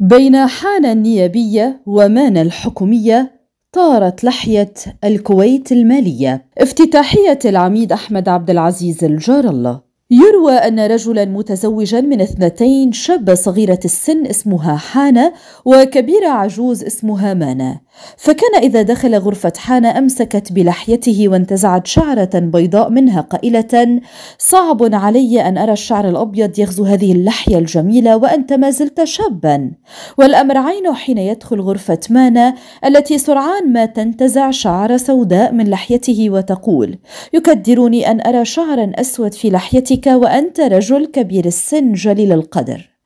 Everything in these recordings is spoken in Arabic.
بين حان النيابية ومان الحكومية طارت لحية الكويت المالية افتتاحية العميد أحمد عبد العزيز الجار الله يروى أن رجلا متزوجا من اثنتين شابة صغيرة السن اسمها حانة وكبيرة عجوز اسمها مانا فكان إذا دخل غرفة حنا أمسكت بلحيته وانتزعت شعرة بيضاء منها قائلة: صعب علي أن أرى الشعر الأبيض يغزو هذه اللحية الجميلة وأنت ما زلت شابا. والأمر عينه حين يدخل غرفة مانا التي سرعان ما تنتزع شعر سوداء من لحيته وتقول: يكدرني أن أرى شعرا أسود في لحيتك وأنت رجل كبير السن جليل القدر.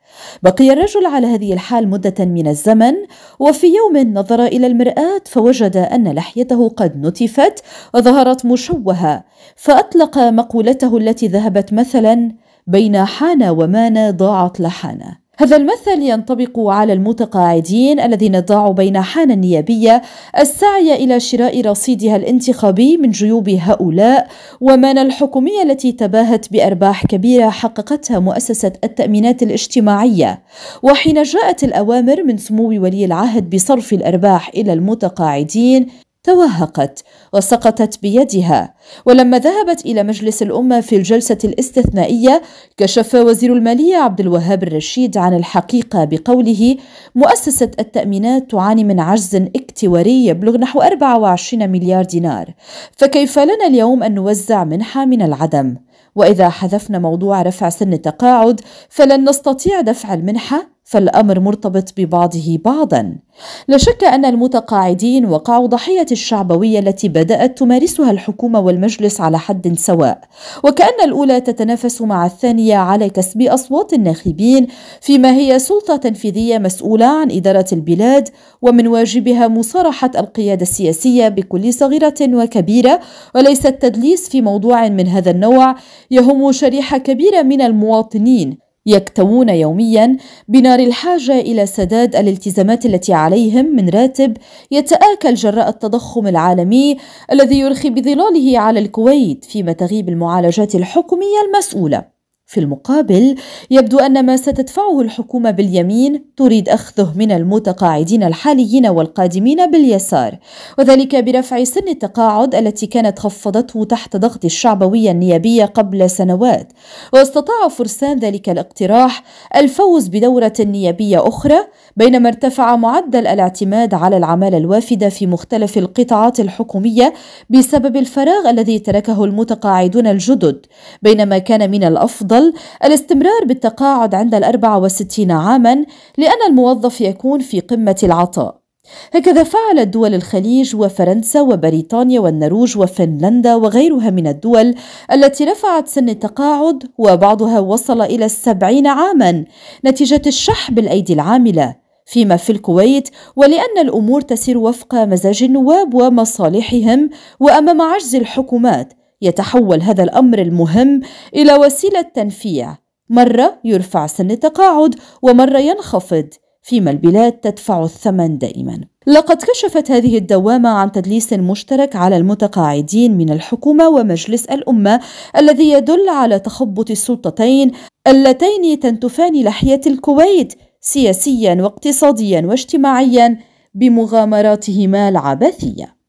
بقي الرجل على هذه الحال مدة من الزمن وفي يوم نظر إلى المرآة فوجد أن لحيته قد نتفت وظهرت مشوهة فأطلق مقولته التي ذهبت مثلا بين حان ومانة ضاعت لحانه هذا المثل ينطبق على المتقاعدين الذين ضاعوا بين حانة النيابية السعي إلى شراء رصيدها الانتخابي من جيوب هؤلاء ومن الحكومية التي تباهت بأرباح كبيرة حققتها مؤسسة التأمينات الاجتماعية وحين جاءت الأوامر من سمو ولي العهد بصرف الأرباح إلى المتقاعدين توهقت وسقطت بيدها ولما ذهبت الى مجلس الامه في الجلسه الاستثنائيه كشف وزير الماليه عبد الوهاب الرشيد عن الحقيقه بقوله مؤسسه التامينات تعاني من عجز اكتواري يبلغ نحو 24 مليار دينار فكيف لنا اليوم ان نوزع منحه من العدم واذا حذفنا موضوع رفع سن التقاعد فلن نستطيع دفع المنحه فالامر مرتبط ببعضه بعضا لا شك ان المتقاعدين وقعوا ضحيه الشعبويه التي بدات تمارسها الحكومه والمجلس على حد سواء وكان الاولى تتنافس مع الثانيه على كسب اصوات الناخبين فيما هي سلطه تنفيذيه مسؤوله عن اداره البلاد ومن واجبها مصارحه القياده السياسيه بكل صغيره وكبيره وليس التدليس في موضوع من هذا النوع يهم شريحه كبيره من المواطنين يكتوون يوميا بنار الحاجة إلى سداد الالتزامات التي عليهم من راتب يتآكل جراء التضخم العالمي الذي يرخي بظلاله على الكويت فيما تغيب المعالجات الحكومية المسؤولة في المقابل يبدو أن ما ستدفعه الحكومة باليمين تريد أخذه من المتقاعدين الحاليين والقادمين باليسار وذلك برفع سن التقاعد التي كانت خفضته تحت ضغط الشعبوية النيابية قبل سنوات واستطاع فرسان ذلك الاقتراح الفوز بدورة نيابية أخرى بينما ارتفع معدل الاعتماد على العمالة الوافدة في مختلف القطاعات الحكومية بسبب الفراغ الذي تركه المتقاعدون الجدد بينما كان من الأفضل الأقل الاستمرار بالتقاعد عند الأربعة وستين عاما لأن الموظف يكون في قمة العطاء هكذا فعلت دول الخليج وفرنسا وبريطانيا والنرويج وفنلندا وغيرها من الدول التي رفعت سن التقاعد وبعضها وصل إلى السبعين عاما نتيجة الشح بالأيدي العاملة فيما في الكويت ولأن الأمور تسير وفق مزاج النواب ومصالحهم وأمام عجز الحكومات يتحول هذا الأمر المهم إلى وسيلة تنفيع مرة يرفع سن التقاعد ومرة ينخفض فيما البلاد تدفع الثمن دائما لقد كشفت هذه الدوامة عن تدليس مشترك على المتقاعدين من الحكومة ومجلس الأمة الذي يدل على تخبط السلطتين اللتين تنتفان لحية الكويت سياسيا واقتصاديا واجتماعيا بمغامراتهما العبثيه